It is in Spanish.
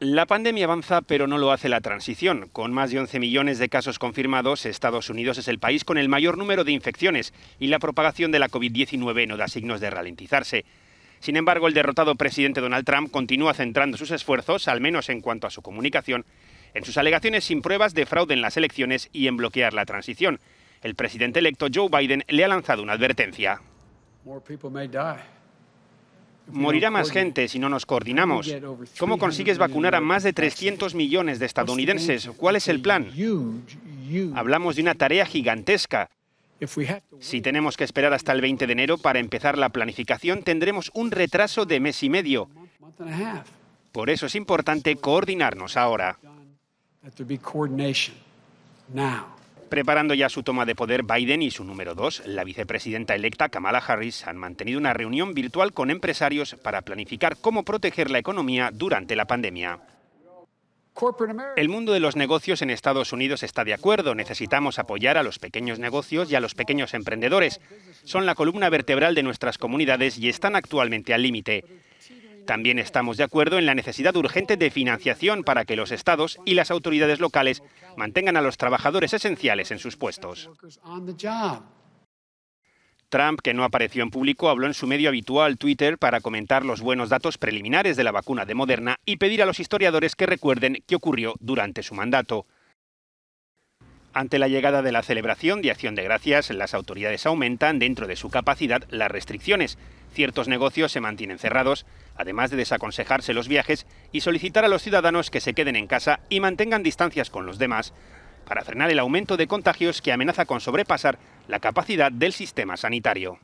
La pandemia avanza, pero no lo hace la transición. Con más de 11 millones de casos confirmados, Estados Unidos es el país con el mayor número de infecciones y la propagación de la COVID-19 no da signos de ralentizarse. Sin embargo, el derrotado presidente Donald Trump continúa centrando sus esfuerzos, al menos en cuanto a su comunicación, en sus alegaciones sin pruebas de fraude en las elecciones y en bloquear la transición. El presidente electo Joe Biden le ha lanzado una advertencia. Morirá más gente si no nos coordinamos. ¿Cómo consigues vacunar a más de 300 millones de estadounidenses? ¿Cuál es el plan? Hablamos de una tarea gigantesca. Si tenemos que esperar hasta el 20 de enero para empezar la planificación, tendremos un retraso de mes y medio. Por eso es importante coordinarnos ahora. Preparando ya su toma de poder, Biden y su número dos, la vicepresidenta electa Kamala Harris, han mantenido una reunión virtual con empresarios para planificar cómo proteger la economía durante la pandemia. El mundo de los negocios en Estados Unidos está de acuerdo. Necesitamos apoyar a los pequeños negocios y a los pequeños emprendedores. Son la columna vertebral de nuestras comunidades y están actualmente al límite. También estamos de acuerdo en la necesidad urgente de financiación para que los estados y las autoridades locales mantengan a los trabajadores esenciales en sus puestos. Trump, que no apareció en público, habló en su medio habitual Twitter para comentar los buenos datos preliminares de la vacuna de Moderna y pedir a los historiadores que recuerden qué ocurrió durante su mandato. Ante la llegada de la celebración de Acción de Gracias, las autoridades aumentan dentro de su capacidad las restricciones. Ciertos negocios se mantienen cerrados, además de desaconsejarse los viajes y solicitar a los ciudadanos que se queden en casa y mantengan distancias con los demás para frenar el aumento de contagios que amenaza con sobrepasar la capacidad del sistema sanitario.